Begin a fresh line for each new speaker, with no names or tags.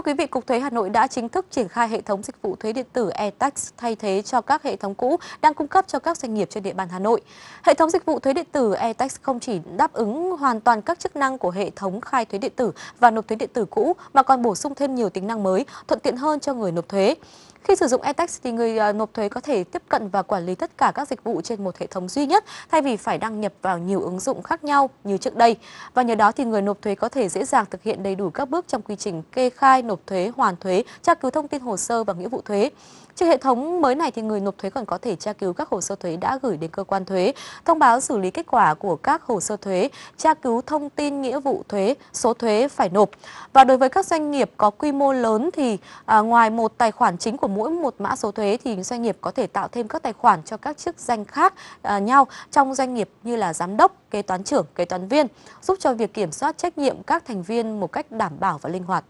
Thưa quý vị, Cục Thuế Hà Nội đã chính thức triển khai hệ thống dịch vụ thuế điện tử e-tax thay thế cho các hệ thống cũ đang cung cấp cho các doanh nghiệp trên địa bàn Hà Nội. Hệ thống dịch vụ thuế điện tử e-tax không chỉ đáp ứng hoàn toàn các chức năng của hệ thống khai thuế điện tử và nộp thuế điện tử cũ mà còn bổ sung thêm nhiều tính năng mới, thuận tiện hơn cho người nộp thuế. Khi sử dụng e-tax thì người à, nộp thuế có thể tiếp cận và quản lý tất cả các dịch vụ trên một hệ thống duy nhất thay vì phải đăng nhập vào nhiều ứng dụng khác nhau như trước đây. Và nhờ đó thì người nộp thuế có thể dễ dàng thực hiện đầy đủ các bước trong quy trình kê khai, nộp thuế, hoàn thuế, tra cứu thông tin hồ sơ và nghĩa vụ thuế. Trên hệ thống mới này thì người nộp thuế còn có thể tra cứu các hồ sơ thuế đã gửi đến cơ quan thuế, thông báo xử lý kết quả của các hồ sơ thuế, tra cứu thông tin nghĩa vụ thuế, số thuế phải nộp. Và đối với các doanh nghiệp có quy mô lớn thì à, ngoài một tài khoản chính của mỗi một mã số thuế thì doanh nghiệp có thể tạo thêm các tài khoản cho các chức danh khác à, nhau trong doanh nghiệp như là giám đốc, kế toán trưởng, kế toán viên, giúp cho việc kiểm soát trách nhiệm các thành viên một cách đảm bảo và linh hoạt.